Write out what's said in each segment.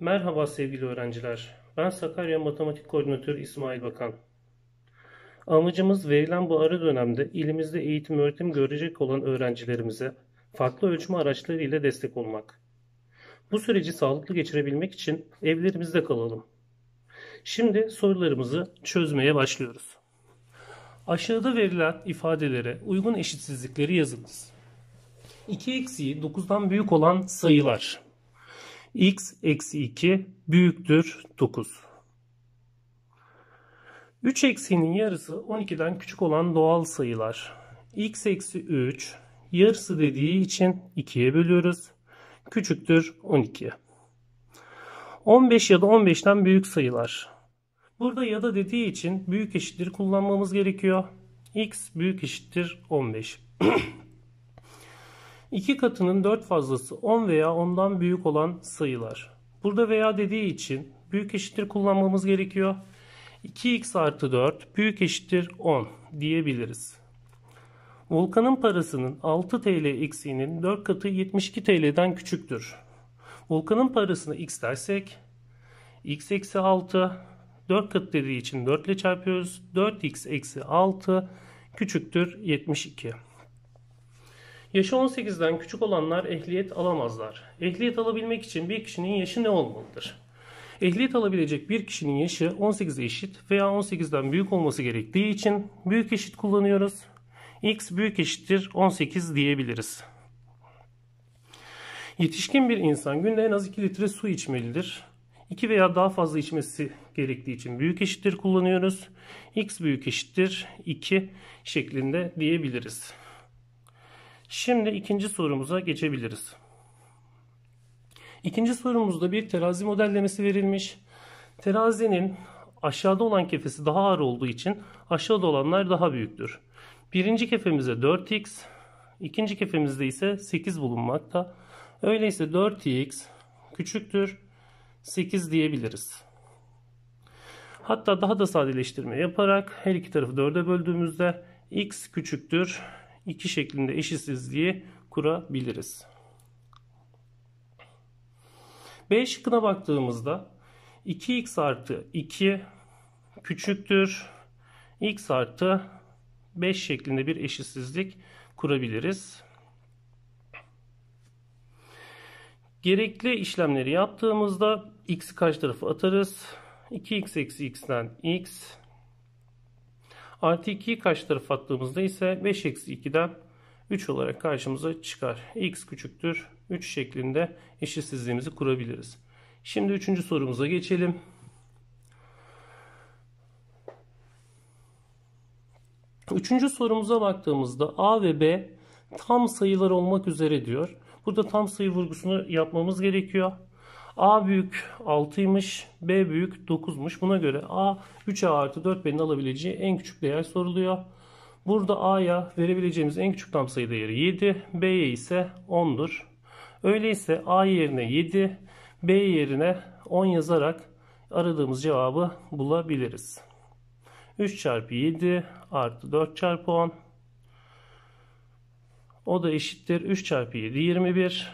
Merhaba sevgili öğrenciler. Ben Sakarya Matematik Koordinatörü İsmail Bakan. Amacımız verilen bu ara dönemde ilimizde eğitim öğretim görecek olan öğrencilerimize farklı ölçme araçları ile destek olmak. Bu süreci sağlıklı geçirebilmek için evlerimizde kalalım. Şimdi sorularımızı çözmeye başlıyoruz. Aşağıda verilen ifadelere uygun eşitsizlikleri yazınız. 2 eksiği 9'dan büyük olan sayılar x eksi 2 büyüktür 9. 3 eksiğinin yarısı 12'den küçük olan doğal sayılar. x eksi 3 yarısı dediği için 2'ye bölüyoruz. Küçüktür 12. 15 ya da 15'ten büyük sayılar. Burada ya da dediği için büyük eşittir kullanmamız gerekiyor. x büyük eşittir 15. 2 katının 4 fazlası 10 veya ondan büyük olan sayılar. Burada veya dediği için büyük eşittir kullanmamız gerekiyor. 2x artı 4 büyük eşittir 10 diyebiliriz. Volkan'ın parasının 6 TL eksiğinin 4 katı 72 TL'den küçüktür. Volkan'ın parasını x dersek x eksi 6 4 katı dediği için 4 ile çarpıyoruz. 4x eksi 6 küçüktür 72. Yaşı 18'den küçük olanlar ehliyet alamazlar. Ehliyet alabilmek için bir kişinin yaşı ne olmalıdır? Ehliyet alabilecek bir kişinin yaşı 18'e eşit veya 18'den büyük olması gerektiği için büyük eşit kullanıyoruz. X büyük eşittir 18 diyebiliriz. Yetişkin bir insan günde en az 2 litre su içmelidir. 2 veya daha fazla içmesi gerektiği için büyük eşittir kullanıyoruz. X büyük eşittir 2 şeklinde diyebiliriz. Şimdi ikinci sorumuza geçebiliriz. İkinci sorumuzda bir terazi modellemesi verilmiş. Terazinin aşağıda olan kefesi daha ağır olduğu için aşağıda olanlar daha büyüktür. Birinci kefemize 4x, ikinci kefemizde ise 8 bulunmakta. Öyleyse 4x küçüktür 8 diyebiliriz. Hatta daha da sadeleştirme yaparak her iki tarafı 4'e böldüğümüzde x küçüktür 2 şeklinde eşitsizliği kurabiliriz. B şıkkına baktığımızda 2x artı 2 küçüktür. x artı 5 şeklinde bir eşitsizlik kurabiliriz. Gerekli işlemleri yaptığımızda x'i kaç tarafa atarız? 2x eksi x'den x Artı 2'yi karşı tarafa attığımızda ise 5 eksi 2'den 3 olarak karşımıza çıkar. x küçüktür 3 şeklinde eşitsizliğimizi kurabiliriz. Şimdi üçüncü sorumuza geçelim. Üçüncü sorumuza baktığımızda A ve B tam sayılar olmak üzere diyor. Burada tam sayı vurgusunu yapmamız gerekiyor. A büyük 6'ymış, B büyük 9'muş. Buna göre A 3A artı 4 B'nin alabileceği en küçük değer soruluyor. Burada A'ya verebileceğimiz en küçük tam sayı değeri 7, B'ye ise 10'dur. Öyleyse A yerine 7, B yerine 10 yazarak aradığımız cevabı bulabiliriz. 3 çarpı 7 artı 4 çarpı 10. O da eşittir 3 çarpı 7 21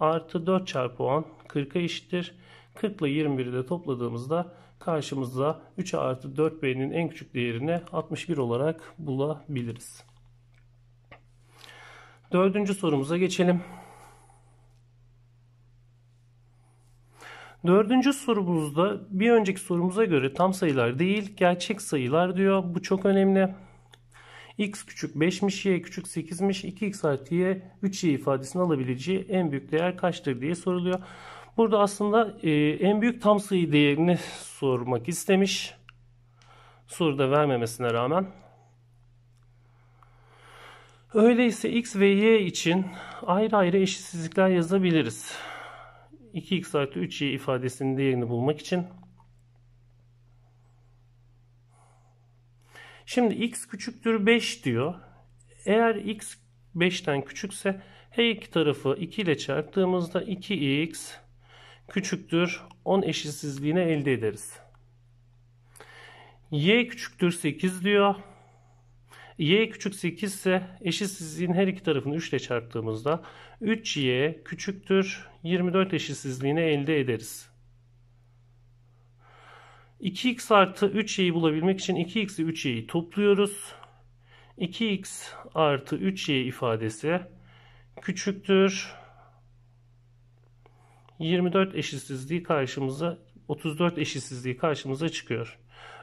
artı 4 çarpı 10 40'a eşittir. 40 ile 21'i de topladığımızda karşımıza 3 artı 4b'nin en küçük değerini 61 olarak bulabiliriz. Dördüncü sorumuza geçelim. Dördüncü sorumuzda bir önceki sorumuza göre tam sayılar değil gerçek sayılar diyor. Bu çok önemli x küçük 5'miş, y küçük 8'miş, 2x artı y 3y ifadesini alabileceği en büyük değer kaçtır diye soruluyor. Burada aslında e, en büyük tam sayı değerini sormak istemiş. Soruda vermemesine rağmen. Öyleyse x ve y için ayrı ayrı eşitsizlikler yazabiliriz. 2x artı 3y ifadesinin değerini bulmak için Şimdi x küçüktür 5 diyor. Eğer x 5'ten küçükse her iki tarafı 2 ile çarptığımızda 2x küçüktür 10 eşitsizliğini elde ederiz. y küçüktür 8 diyor. y küçük 8 ise eşitsizliğin her iki tarafını 3 ile çarptığımızda 3y küçüktür 24 eşitsizliğini elde ederiz. 2x artı 3y'yi bulabilmek için 2x'i 3y'yi topluyoruz. 2x artı 3y ifadesi küçüktür. 24 eşitsizliği karşımıza 34 eşitsizliği karşımıza çıkıyor.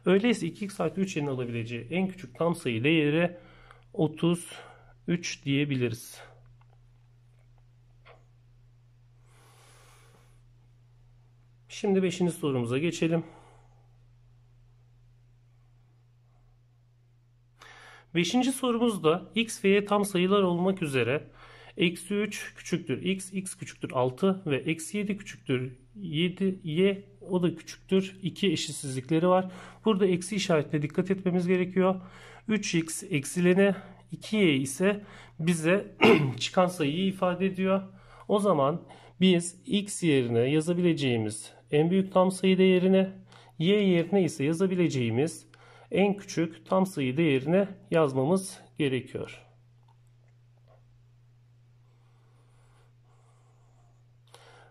Öyleyse 2x artı 3y'nin alabileceği en küçük tam sayı değeri 33 diyebiliriz. Şimdi 5. sorumuza geçelim. Beşinci sorumuzda x ve y tam sayılar olmak üzere eksi 3 küçüktür x, x küçüktür 6 ve eksi 7 küçüktür 7, y o da küçüktür 2 eşitsizlikleri var. Burada eksi işaretine dikkat etmemiz gerekiyor. 3x eksilene 2y ise bize çıkan sayıyı ifade ediyor. O zaman biz x yerine yazabileceğimiz en büyük tam sayı değerine y yerine ise yazabileceğimiz en küçük tam sayı değerini yazmamız gerekiyor.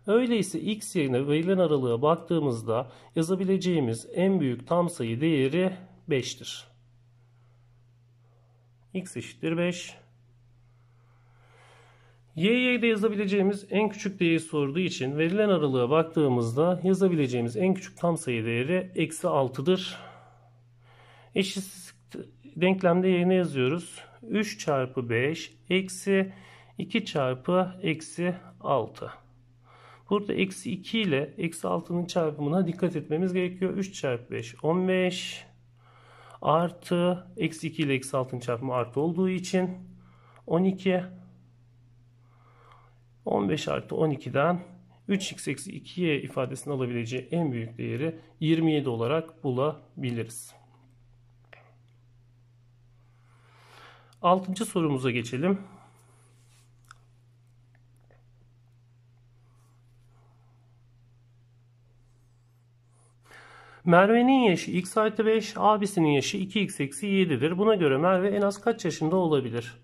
Öyleyse x yerine verilen aralığa baktığımızda yazabileceğimiz en büyük tam sayı değeri 5'tir. x eşittir 5. Y'ye de yazabileceğimiz en küçük değeri sorduğu için verilen aralığa baktığımızda yazabileceğimiz en küçük tam sayı değeri eksi 6'dır eşitsizlik denklemde yerine yazıyoruz. 3 çarpı 5 eksi 2 çarpı eksi 6. Burada eksi 2 ile eksi 6'nın çarpımına dikkat etmemiz gerekiyor. 3 çarpı 5 15 artı eksi 2 ile eksi 6'nın çarpımı artı olduğu için 12 15 artı 12'den 3x eksi 2'ye ifadesini alabileceği en büyük değeri 27 olarak bulabiliriz. Altıncı sorumuza geçelim. Merve'nin yaşı x artı 5, abisinin yaşı 2x eksi 7'dir. Buna göre Merve en az kaç yaşında olabilir?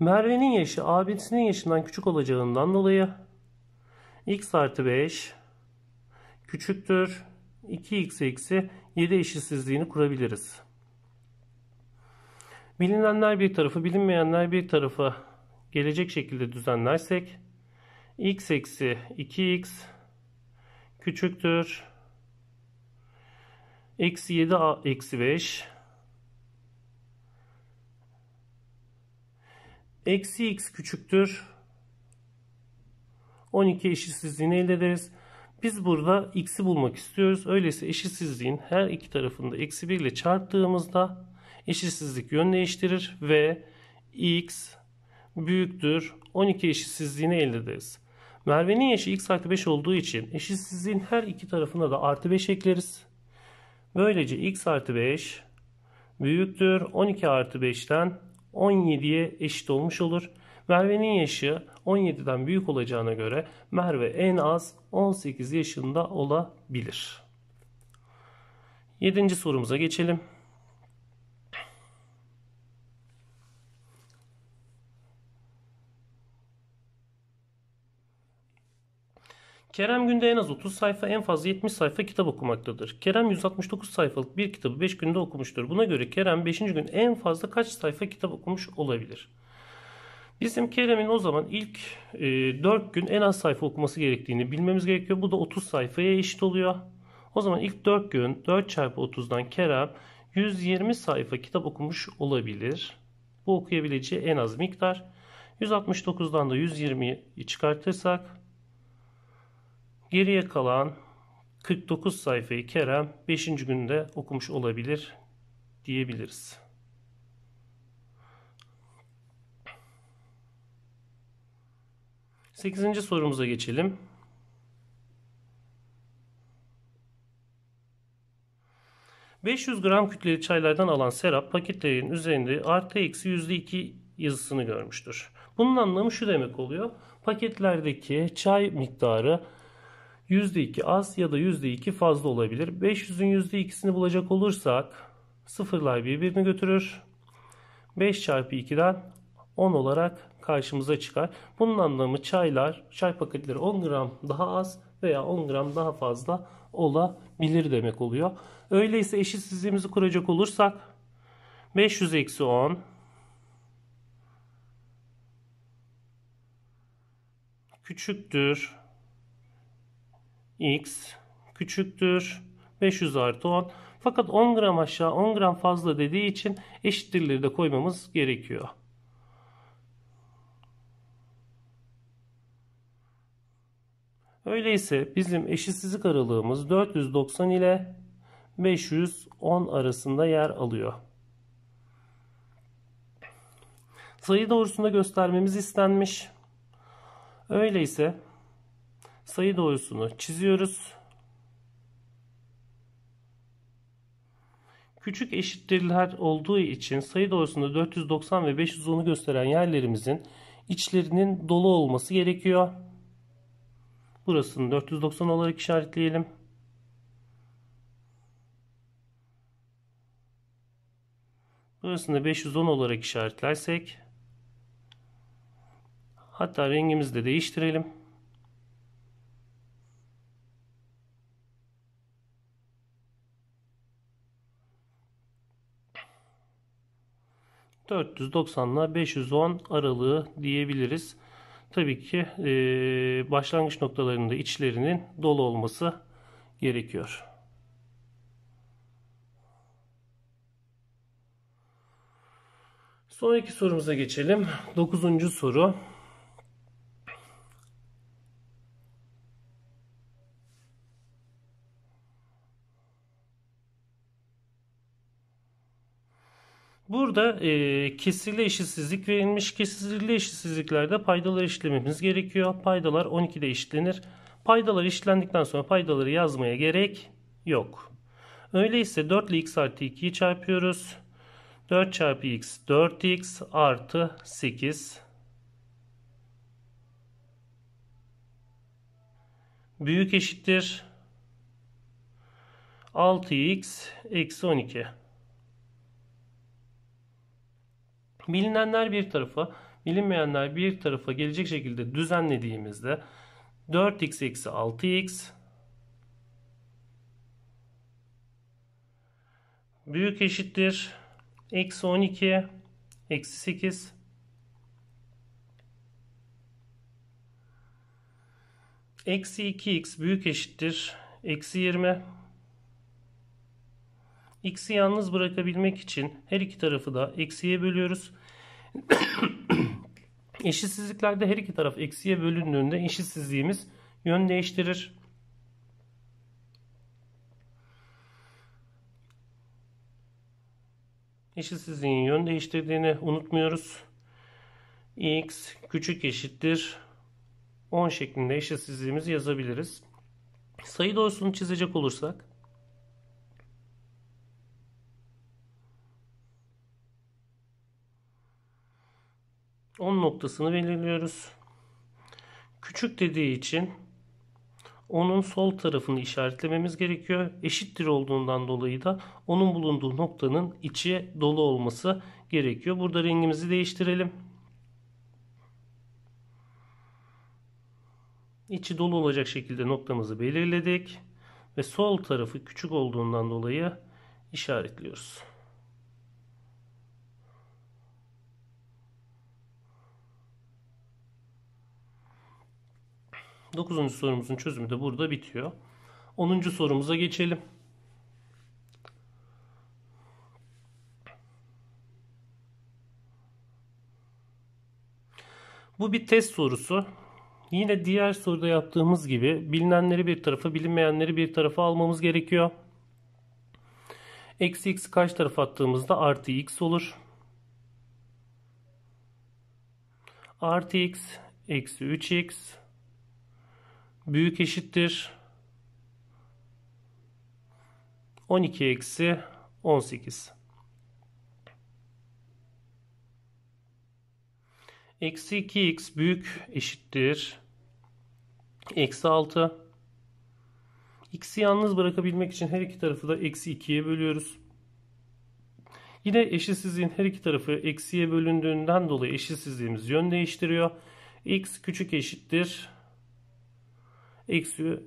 Merve'nin yaşı abisinin yaşından küçük olacağından dolayı x artı 5 küçüktür 2x eksi 7 eşitsizliğini kurabiliriz bilinenler bir tarafı bilinmeyenler bir tarafı gelecek şekilde düzenlersek x eksi 2x küçüktür. Eksi 7 a eksi 5 eksi x küçüktür. 12 eşitsizliğini elde ederiz. Biz burada x'i bulmak istiyoruz. Öyleyse eşitsizliğin her iki tarafında eksi 1 ile çarptığımızda eşitsizlik yön değiştirir ve x büyüktür 12 eşitsizliğini elde ederiz. Merve'nin yaşı x artı 5 olduğu için eşitsizliğin her iki tarafına da artı 5 ekleriz. Böylece x artı 5 büyüktür 12 artı 5'ten 17'ye eşit olmuş olur. Merve'nin yaşı 17'den büyük olacağına göre Merve en az 18 yaşında olabilir. 7. sorumuza geçelim. Kerem günde en az 30 sayfa en fazla 70 sayfa kitap okumaktadır. Kerem 169 sayfalık bir kitabı 5 günde okumuştur. Buna göre Kerem 5. gün en fazla kaç sayfa kitap okumuş olabilir? Bizim Kerem'in o zaman ilk 4 e, gün en az sayfa okuması gerektiğini bilmemiz gerekiyor. Bu da 30 sayfaya eşit oluyor. O zaman ilk 4 gün 4 çarpı 30'dan Kerem 120 sayfa kitap okumuş olabilir. Bu okuyabileceği en az miktar. 169'dan da 120'yi çıkartırsak Geriye kalan 49 sayfayı Kerem 5. günde okumuş olabilir diyebiliriz. Sekizinci sorumuza geçelim. ...500 gram kütleli çaylardan alan Serap paketlerin üzerinde artı eksi %2 yazısını görmüştür. Bunun anlamı şu demek oluyor. Paketlerdeki çay miktarı %2 az ya da %2 fazla olabilir. 500'ün %2'sini bulacak olursak sıfırlar birbirini götürür. 5 çarpı 2'den 10 olarak karşımıza çıkar. Bunun anlamı çaylar, çay paketleri 10 gram daha az veya 10 gram daha fazla olabilir demek oluyor. Öyleyse eşitsizliğimizi kuracak olursak 500 eksi 10 küçüktür x küçüktür 500 artı 10. Fakat 10 gram aşağı 10 gram fazla dediği için eşittirleri de koymamız gerekiyor. Öyleyse bizim eşitsizlik aralığımız 490 ile 510 arasında yer alıyor. Sayı doğrusunda göstermemiz istenmiş. Öyleyse sayı doğrusunu çiziyoruz. Küçük eşittirler olduğu için sayı doğrusunda 490 ve 510'u gösteren yerlerimizin içlerinin dolu olması gerekiyor. Burasını 490 olarak işaretleyelim. Burasını 510 olarak işaretlersek hatta rengimizi de değiştirelim. 490 ile 510 aralığı diyebiliriz. Tabii ki e, başlangıç noktalarında içlerinin dolu olması gerekiyor. Sonraki sorumuza geçelim. Dokuzuncu soru. Burada e, kesirli eşitsizlik verilmiş. Kesirli eşitsizliklerde paydalar işlememiz gerekiyor. Paydalar 12'de işlenir. Paydalar işlendikten sonra paydaları yazmaya gerek yok. Öyleyse 4 ile x artı 2'yi çarpıyoruz. 4 çarpı x 4x artı 8 büyük eşittir 6x eksi 12. Bilinenler bir tarafa, bilinmeyenler bir tarafa gelecek şekilde düzenlediğimizde 4x eksi 6x büyük eşittir eksi 12 eksi 8 eksi 2x büyük eşittir eksi 20 x'i yalnız bırakabilmek için her iki tarafı da eksiye bölüyoruz. Eşitsizliklerde her iki taraf eksiye bölündüğünde eşitsizliğimiz yön değiştirir. Eşitsizliğin yön değiştirdiğini unutmuyoruz. x küçük eşittir 10 şeklinde eşitsizliğimizi yazabiliriz. Sayı doğrusunu çizecek olursak 10 noktasını belirliyoruz. Küçük dediği için onun sol tarafını işaretlememiz gerekiyor. Eşittir olduğundan dolayı da onun bulunduğu noktanın içi dolu olması gerekiyor. Burada rengimizi değiştirelim. İçi dolu olacak şekilde noktamızı belirledik ve sol tarafı küçük olduğundan dolayı işaretliyoruz. 9. sorumuzun çözümü de burada bitiyor. 10. sorumuza geçelim. Bu bir test sorusu. Yine diğer soruda yaptığımız gibi bilinenleri bir tarafa bilinmeyenleri bir tarafa almamız gerekiyor. Eksi x kaç taraf attığımızda artı x olur. Artı x eksi 3x büyük eşittir 12 eksi 18 eksi 2x büyük eşittir eksi 6 x'i yalnız bırakabilmek için her iki tarafı da eksi 2'ye bölüyoruz yine eşitsizliğin her iki tarafı eksiye bölündüğünden dolayı eşitsizliğimiz yön değiştiriyor x küçük eşittir eksi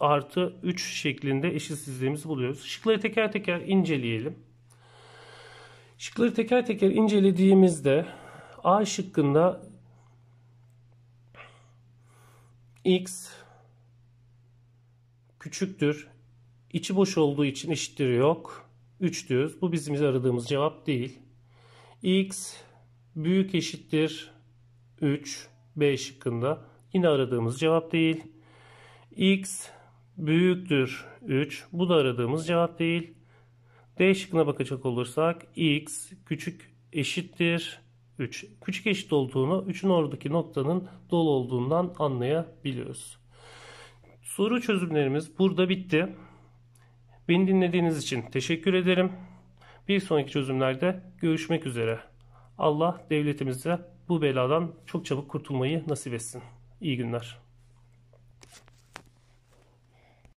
artı 3 şeklinde eşitsizliğimizi buluyoruz. Şıkları teker teker inceleyelim. Şıkları teker teker incelediğimizde A şıkkında x küçüktür. İçi boş olduğu için eşittir yok. 3 diyoruz. Bu bizim aradığımız cevap değil. x büyük eşittir 3 B şıkkında. Yine aradığımız cevap değil. X büyüktür 3. Bu da aradığımız cevap değil. D şıkkına bakacak olursak X küçük eşittir 3. Küçük eşit olduğunu 3'ün oradaki noktanın dolu olduğundan anlayabiliyoruz. Soru çözümlerimiz burada bitti. Beni dinlediğiniz için teşekkür ederim. Bir sonraki çözümlerde görüşmek üzere. Allah devletimize bu beladan çok çabuk kurtulmayı nasip etsin. İyi günler.